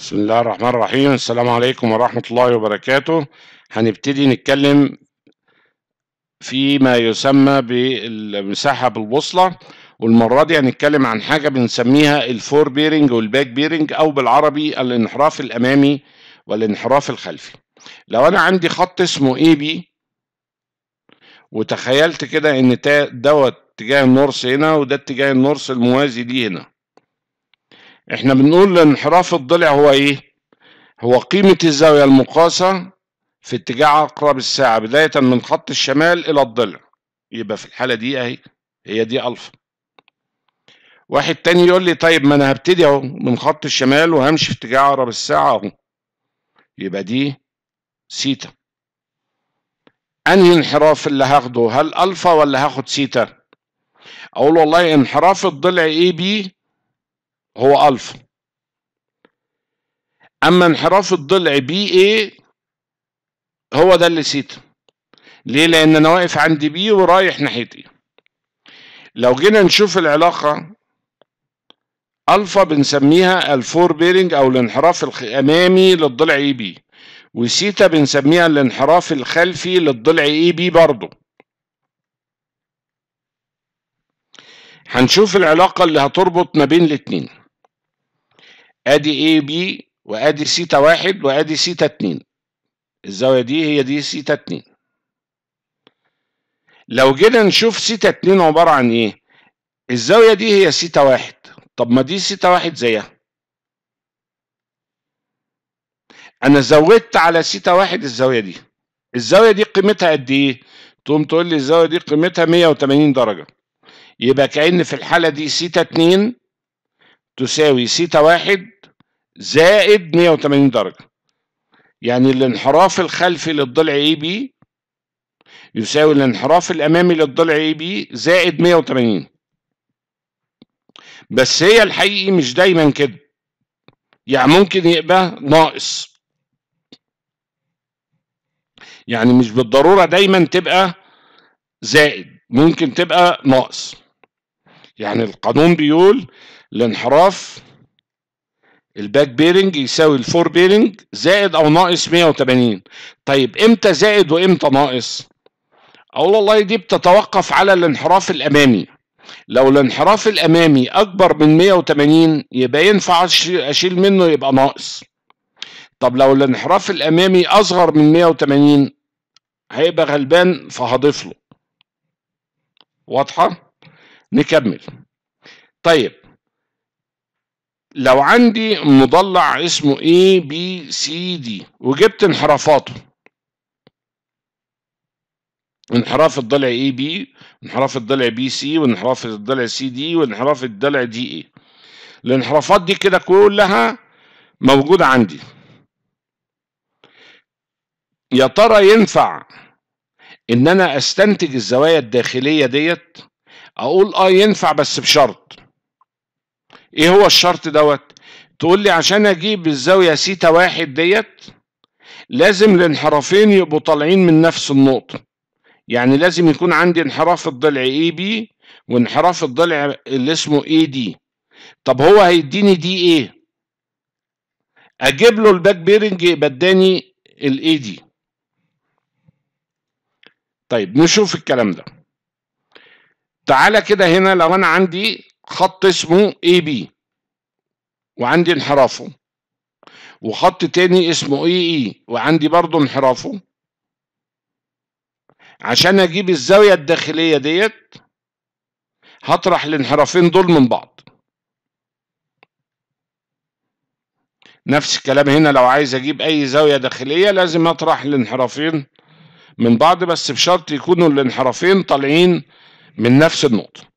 بسم الله الرحمن الرحيم السلام عليكم ورحمة الله وبركاته هنبتدي نتكلم فيما يسمى بالمساحة بالبوصلة والمرة دي هنتكلم عن حاجة بنسميها الفور بيرنج والباك بيرنج أو بالعربي الانحراف الأمامي والانحراف الخلفي لو أنا عندي خط اسمه اي بي وتخيلت كده إن دوت اتجاه النورس هنا وده اتجاه النورس الموازي ليه هنا احنا بنقول انحراف الضلع هو ايه هو قيمة الزاوية المقاسة في اتجاه عقرب الساعة بداية من خط الشمال إلى الضلع يبقى في الحالة دي أهي هي دي ألفا واحد تاني يقول لي طيب ما أنا هبتدي أهو من خط الشمال وهمشي في اتجاه عقرب الساعة أهو يبقى دي سيتا أنهي انحراف اللي هاخده هل ألفا ولا هاخد سيتا؟ أقول والله انحراف الضلع اي بي هو الفا اما انحراف الضلع بي اي هو ده اللي سيتا ليه لان انا واقف عند بي ورايح ناحيتي لو جينا نشوف العلاقه الفا بنسميها الفور بيرنج او الانحراف الامامي للضلع اي بي وسيتا بنسميها الانحراف الخلفي للضلع اي بي برضه هنشوف العلاقه اللي هتربط ما بين الاتنين ادي اي بي وادي سيتا واحد وادي سيتا اتنين الزاوية دي هي دي سيتا اتنين لو جينا نشوف سيتا اتنين عبارة عن ايه الزاوية دي هي سيتا واحد طب ما دي سيتا واحد زيها انا زودت على سيتا واحد الزاوية دي الزاوية دي قيمتها قد ايه تقوم تقول لي الزاوية دي قيمتها 180 درجة يبقى كأن في الحالة دي سيتا اتنين تساوي سيتا واحد زائد 180 درجة يعني الانحراف الخلفي للضلع اي بي يساوي الانحراف الامامي للضلع اي بي زائد 180 بس هي الحقيقي مش دايما كده يعني ممكن يبقى ناقص يعني مش بالضرورة دايما تبقى زائد ممكن تبقى ناقص يعني القانون بيقول الانحراف الباك بيرنج يساوي الفور بيرنج زائد او ناقص 180 طيب امتى زائد وامتى ناقص اقول والله دي بتتوقف على الانحراف الامامي لو الانحراف الامامي اكبر من 180 يبقى ينفع اشيل منه يبقى ناقص طب لو الانحراف الامامي اصغر من 180 هيبقى غلبان فهضيف له واضحه نكمل طيب لو عندي مضلع اسمه A B C D وجبت انحرافاته انحراف الضلع A B انحراف الضلع B C وانحراف الضلع C D وانحراف الضلع D A e. الانحرافات دي كده كلها موجودة عندي يا ترى ينفع ان انا استنتج الزوايا الداخلية ديت اقول اه ينفع بس بشرط ايه هو الشرط دوت تقول لي عشان اجيب الزاوية سيتا واحد ديت لازم الانحرافين يبقوا طالعين من نفس النقطة يعني لازم يكون عندي انحراف الضلع اي بي وانحراف الضلع اللي اسمه اي دي طب هو هيديني دي ايه اجيب له الباك بيرنج يبقى اداني الاي دي طيب نشوف الكلام ده تعالى كده هنا لو انا عندي خط اسمه اي بي وعندي انحرافه وخط تاني اسمه اي اي e. وعندي برضه انحرافه عشان اجيب الزاوية الداخلية ديت هطرح الانحرافين دول من بعض نفس الكلام هنا لو عايز اجيب اي زاوية داخلية لازم اطرح الانحرافين من بعض بس بشرط يكونوا الانحرافين طالعين من نفس النقطة